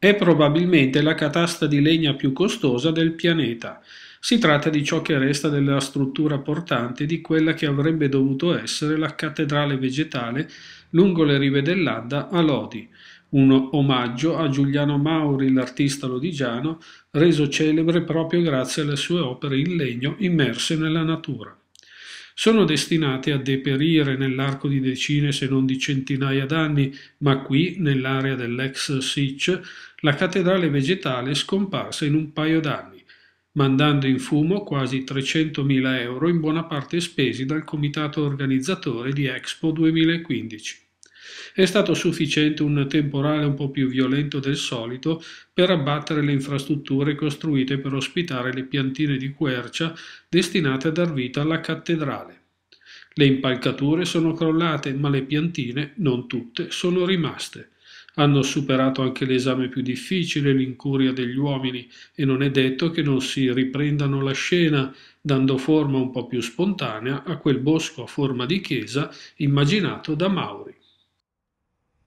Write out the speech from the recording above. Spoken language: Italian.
È probabilmente la catasta di legna più costosa del pianeta. Si tratta di ciò che resta della struttura portante di quella che avrebbe dovuto essere la cattedrale vegetale lungo le rive dell'Adda a Lodi, un omaggio a Giuliano Mauri, l'artista lodigiano, reso celebre proprio grazie alle sue opere in legno immerse nella natura sono destinate a deperire nell'arco di decine se non di centinaia d'anni, ma qui, nell'area dell'ex Sitch, la cattedrale vegetale è scomparsa in un paio d'anni, mandando in fumo quasi 300.000 euro in buona parte spesi dal comitato organizzatore di Expo 2015. È stato sufficiente un temporale un po' più violento del solito per abbattere le infrastrutture costruite per ospitare le piantine di quercia destinate a dar vita alla cattedrale. Le impalcature sono crollate, ma le piantine, non tutte, sono rimaste. Hanno superato anche l'esame più difficile, l'incuria degli uomini, e non è detto che non si riprendano la scena, dando forma un po' più spontanea a quel bosco a forma di chiesa immaginato da Mauri.